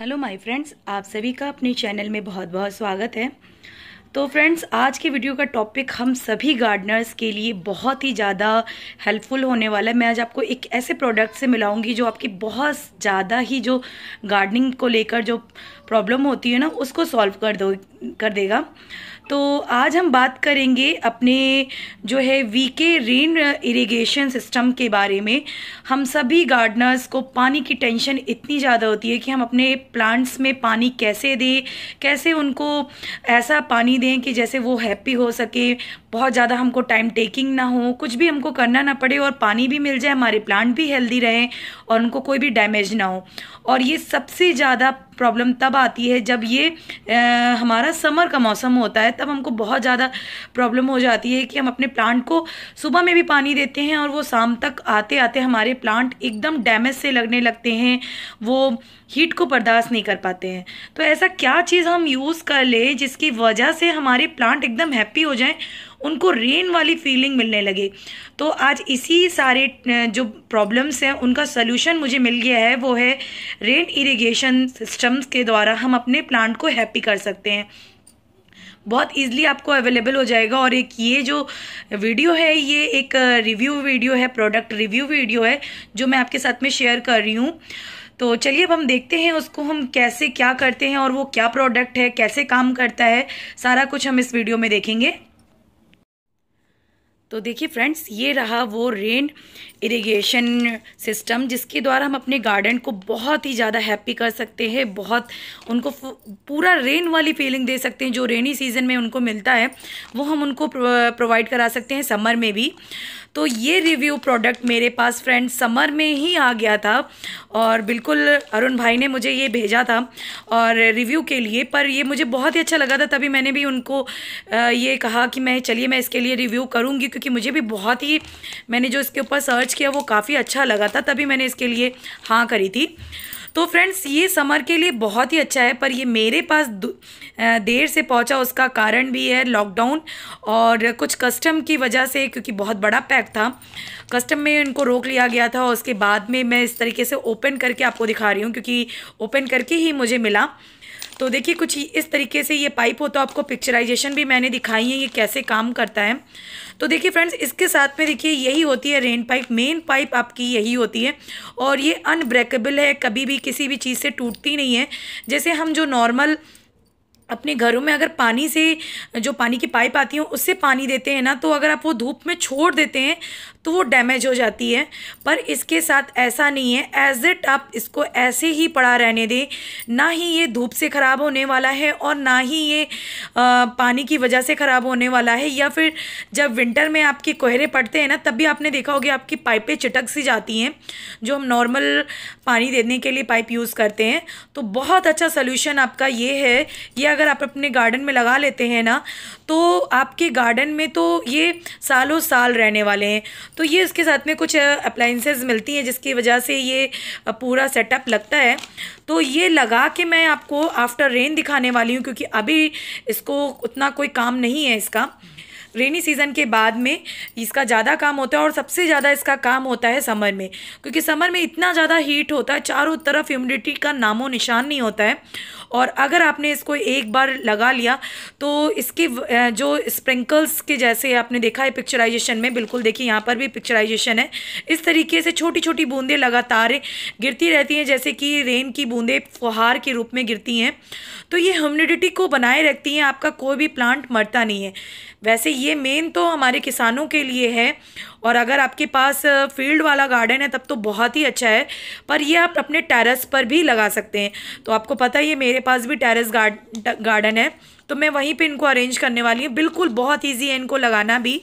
hello my friends आप सभी का अपने चैनल में बहुत बहुत स्वागत है तो फ्रेंड्स आज के वीडियो का टॉपिक हम सभी गार्डनर्स के लिए बहुत ही ज़्यादा हेल्पफुल होने वाला है मैं आज आपको एक ऐसे प्रोडक्ट से मिलाऊंगी जो आपकी बहुत ज़्यादा ही जो गार्डनिंग को लेकर जो प्रॉब्लम होती है ना उसको सॉल्व कर दो कर देगा तो आज हम बात करेंगे अपने जो है वीके रेन इरिगेशन सिस्टम के बारे में हम सभी गार्डनर्स को पानी की टेंशन इतनी ज़्यादा होती है कि हम अपने प्लांट्स में पानी कैसे दें कैसे उनको ऐसा पानी दें कि जैसे वो हैप्पी हो सके बहुत ज़्यादा हमको टाइम टेकिंग ना हो कुछ भी हमको करना ना पड़े और पानी भी मिल जाए हमारे प्लांट भी हेल्दी रहें और उनको कोई भी डैमेज ना हो और ये सबसे ज़्यादा प्रॉब्लम तब आती है जब ये आ, हमारा समर का मौसम होता है तब हमको बहुत ज़्यादा प्रॉब्लम हो जाती है कि हम अपने प्लांट को सुबह में भी पानी देते हैं और वो शाम तक आते आते हमारे प्लांट एकदम डैमेज से लगने लगते हैं वो हीट को बर्दाश्त नहीं कर पाते हैं तो ऐसा क्या चीज़ हम यूज़ कर लें जिसकी वजह से हमारे प्लांट एकदम हैप्पी हो जाएँ उनको रेन वाली फीलिंग मिलने लगे तो आज इसी सारे जो प्रॉब्लम्स हैं उनका सोल्यूशन मुझे मिल गया है वो है रेन इरीगेशन सिस्टम्स के द्वारा हम अपने प्लांट को हैप्पी कर सकते हैं बहुत ईजिली आपको अवेलेबल हो जाएगा और एक ये जो वीडियो है ये एक रिव्यू वीडियो है प्रोडक्ट रिव्यू वीडियो है जो मैं आपके साथ में शेयर कर रही हूँ तो चलिए अब हम देखते हैं उसको हम कैसे क्या करते हैं और वो क्या प्रोडक्ट है कैसे काम करता है सारा कुछ हम इस वीडियो में देखेंगे तो देखिए फ्रेंड्स ये रहा वो रेन इरिगेशन सिस्टम जिसके द्वारा हम अपने गार्डन को बहुत ही ज़्यादा हैप्पी कर सकते हैं बहुत उनको पूरा रेन वाली फीलिंग दे सकते हैं जो रेनी सीज़न में उनको मिलता है वो हम उनको प्रोवाइड करा सकते हैं समर में भी तो ये रिव्यू प्रोडक्ट मेरे पास फ्रेंड्स समर में ही आ गया था और बिल्कुल अरुण भाई ने मुझे ये भेजा था और रिव्यू के लिए पर ये मुझे बहुत ही अच्छा लगा था तभी मैंने भी उनको ये कहा कि मैं चलिए मैं इसके लिए रिव्यू करूँगी क्योंकि मुझे भी बहुत ही मैंने जो इसके ऊपर सर्च किया वो काफ़ी अच्छा लगा था तभी मैंने इसके लिए हाँ करी थी तो फ्रेंड्स ये समर के लिए बहुत ही अच्छा है पर ये मेरे पास देर से पहुंचा उसका कारण भी है लॉकडाउन और कुछ कस्टम की वजह से क्योंकि बहुत बड़ा पैक था कस्टम में इनको रोक लिया गया था और उसके बाद में मैं इस तरीके से ओपन करके आपको दिखा रही हूँ क्योंकि ओपन करके ही मुझे मिला तो देखिए कुछ इस तरीके से ये पाइप हो तो आपको पिक्चराइजेशन भी मैंने दिखाई है ये कैसे काम करता है तो देखिए फ्रेंड्स इसके साथ में देखिए यही होती है रेन पाइप मेन पाइप आपकी यही होती है और ये अनब्रेकेबल है कभी भी किसी भी चीज़ से टूटती नहीं है जैसे हम जो नॉर्मल अपने घरों में अगर पानी से जो पानी की पाइप आती है उससे पानी देते हैं ना तो अगर आप वो धूप में छोड़ देते हैं तो वो डैमेज हो जाती है पर इसके साथ ऐसा नहीं है एज इट आप इसको ऐसे ही पड़ा रहने दें ना ही ये धूप से ख़राब होने वाला है और ना ही ये आ, पानी की वजह से ख़राब होने वाला है या फिर जब विंटर में आपके कोहरे पड़ते हैं ना तब भी आपने देखा होगा आपकी पाइपें चिटक सी जाती हैं जो हम नॉर्मल पानी देने के लिए पाइप यूज़ करते हैं तो बहुत अच्छा सोल्यूशन आपका ये है कि अगर आप अपने गार्डन में लगा लेते हैं ना तो आपके गार्डन में तो ये सालों साल रहने वाले हैं तो ये इसके साथ में कुछ अप्लाइंसेज मिलती हैं जिसकी वजह से ये पूरा सेटअप लगता है तो ये लगा के मैं आपको आफ्टर रेन दिखाने वाली हूँ क्योंकि अभी इसको उतना कोई काम नहीं है इसका रेनी सीज़न के बाद में इसका ज़्यादा काम होता है और सबसे ज़्यादा इसका काम होता है समर में क्योंकि समर में इतना ज़्यादा हीट होता है चारों तरफ ह्यूमिडिटी का नामो निशान नहीं होता है और अगर आपने इसको एक बार लगा लिया तो इसकी जो स्प्रिंकल्स के जैसे आपने देखा है पिक्चराइजेशन में बिल्कुल देखिए यहाँ पर भी पिक्चराइजेशन है इस तरीके से छोटी छोटी बूंदें लगातार गिरती रहती हैं जैसे कि रेन की बूंदें फुहार के रूप में गिरती हैं तो ये ह्यूमिडिटी को बनाए रखती हैं आपका कोई भी प्लांट मरता नहीं है वैसे ये मेन तो हमारे किसानों के लिए है और अगर आपके पास फील्ड वाला गार्डन है तब तो बहुत ही अच्छा है पर ये आप अपने टेरेस पर भी लगा सकते हैं तो आपको पता ही है मेरे पास भी टेरेस गार्ड गार्डन है तो मैं वहीं पे इनको अरेंज करने वाली हूँ बिल्कुल बहुत ईजी है इनको लगाना भी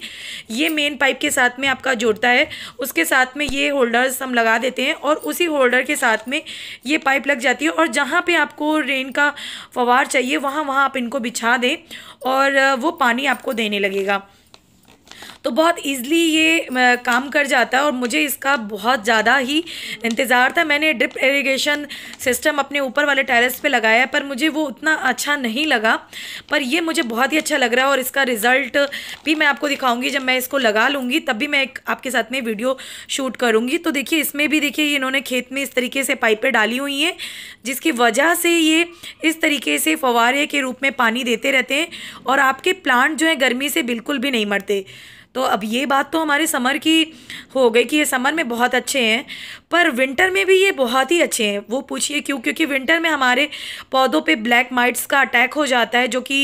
ये मेन पाइप के साथ में आपका जुड़ता है उसके साथ में ये होल्डर्स हम लगा देते हैं और उसी होल्डर के साथ में ये पाइप लग जाती है और जहाँ पर आपको रेन का फवार चाहिए वहाँ वहाँ आप इनको बिछा दें और वो पानी आपको देने लगेगा तो बहुत ईजिली ये काम कर जाता है और मुझे इसका बहुत ज़्यादा ही इंतज़ार था मैंने ड्रिप इरीगेशन सिस्टम अपने ऊपर वाले टेरेस पे लगाया पर मुझे वो उतना अच्छा नहीं लगा पर ये मुझे बहुत ही अच्छा लग रहा है और इसका रिज़ल्ट भी मैं आपको दिखाऊँगी जब मैं इसको लगा लूँगी तब भी मैं एक आपके साथ में वीडियो शूट करूँगी तो देखिए इसमें भी देखिए इन्होंने खेत में इस तरीके से पाइपें डाली हुई हैं जिसकी वजह से ये इस तरीके से फवारे के रूप में पानी देते रहते हैं और आपके प्लांट जो है गर्मी से बिल्कुल भी नहीं मरते तो अब ये बात तो हमारे समर की हो गई कि ये समर में बहुत अच्छे हैं पर विंटर में भी ये बहुत ही अच्छे हैं वो पूछिए क्यों क्योंकि विंटर में हमारे पौधों पे ब्लैक माइट्स का अटैक हो जाता है जो कि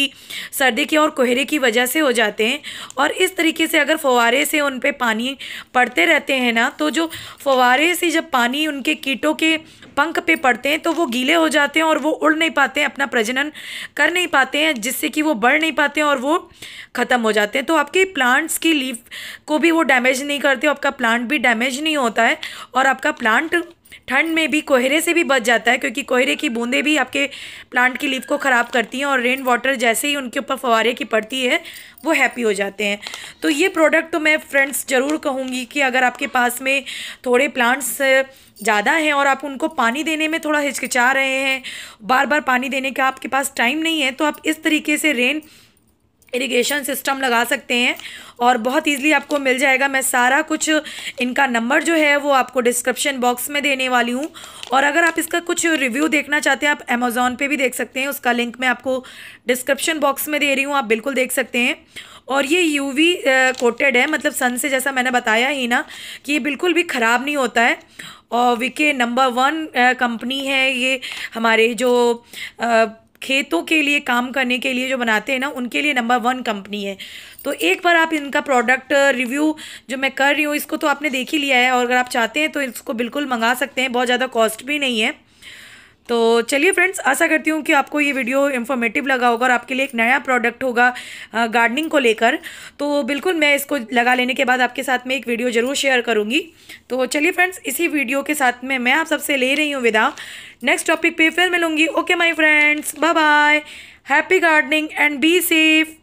सर्दी के और कोहरे की वजह से हो जाते हैं और इस तरीके से अगर फवारे से उन पर पानी पड़ते रहते हैं ना तो जो फवारे से जब पानी उनके कीटों के पंख पे पड़ते हैं तो वो गीले हो जाते हैं और वो उड़ नहीं पाते हैं अपना प्रजनन कर नहीं पाते हैं जिससे कि वो बढ़ नहीं पाते हैं और वो ख़त्म हो जाते हैं तो आपके प्लांट्स की लीफ को भी वो डैमेज नहीं करते आपका प्लांट भी डैमेज नहीं होता है और आपका प्लांट ठंड में भी कोहरे से भी बच जाता है क्योंकि कोहरे की बूंदें भी आपके प्लांट की लीफ को ख़राब करती हैं और रेन वाटर जैसे ही उनके ऊपर फवारे की पड़ती है वो हैप्पी हो जाते हैं तो ये प्रोडक्ट तो मैं फ्रेंड्स ज़रूर कहूँगी कि अगर आपके पास में थोड़े प्लांट्स ज़्यादा हैं और आप उनको पानी देने में थोड़ा हिचकिचा रहे हैं बार बार पानी देने का आपके पास टाइम नहीं है तो आप इस तरीके से रेन इरिगेशन सिस्टम लगा सकते हैं और बहुत इजीली आपको मिल जाएगा मैं सारा कुछ इनका नंबर जो है वो आपको डिस्क्रिप्शन बॉक्स में देने वाली हूँ और अगर आप इसका कुछ रिव्यू देखना चाहते हैं आप अमेज़ोन पे भी देख सकते हैं उसका लिंक मैं आपको डिस्क्रिप्शन बॉक्स में दे रही हूँ आप बिल्कुल देख सकते हैं और ये यूवी कोटेड है मतलब सन से जैसा मैंने बताया ही ना कि ये बिल्कुल भी ख़राब नहीं होता है और विके नंबर वन कंपनी है ये हमारे जो आ, खेतों के लिए काम करने के लिए जो बनाते हैं ना उनके लिए नंबर वन कंपनी है तो एक बार आप इनका प्रोडक्ट रिव्यू uh, जो मैं कर रही हूँ इसको तो आपने देख ही लिया है और अगर आप चाहते हैं तो इसको बिल्कुल मंगा सकते हैं बहुत ज़्यादा कॉस्ट भी नहीं है तो चलिए फ्रेंड्स आशा करती हूँ कि आपको ये वीडियो इन्फॉर्मेटिव लगा होगा और आपके लिए एक नया प्रोडक्ट होगा गार्डनिंग को लेकर तो बिल्कुल मैं इसको लगा लेने के बाद आपके साथ में एक वीडियो ज़रूर शेयर करूँगी तो चलिए फ्रेंड्स इसी वीडियो के साथ में मैं आप सबसे ले रही हूँ विदा नेक्स्ट टॉपिक पे फिर मिलूँगी okay my friends bye bye happy gardening and be safe